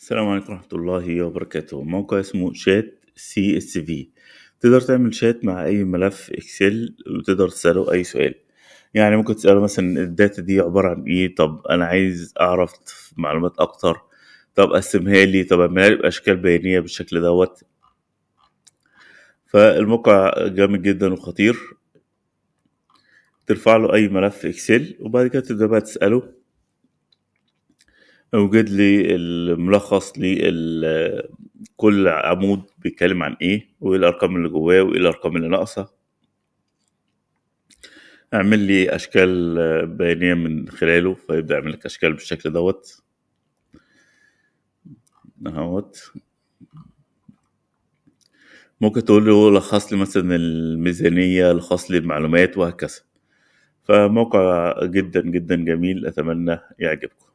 السلام عليكم ورحمة الله وبركاته موقع اسمه شات سي اس في تقدر تعمل شات مع اي ملف اكسل وتقدر تسأله اي سؤال يعني ممكن تسأله مثلا الداتا دي عبارة عن ايه طب انا عايز اعرف معلومات اكتر طب قسمها لي طب اعملها لي باشكال بيانية بالشكل دوت فالموقع جامد جدا وخطير ترفع له اي ملف اكسل وبعد كده تبدأ بقى تسأله اوجد لي الملخص لكل عمود بيتكلم عن ايه وايه الارقام اللي جواه وايه الارقام اللي ناقصه اعمل لي اشكال بيانيه من خلاله فيبدا يعمل لك اشكال بالشكل دوت اهوت ممكن تقول له لخص لي مثلا الميزانيه لخص لي المعلومات وهكذا فموقع جدا جدا جميل اتمنى يعجبكم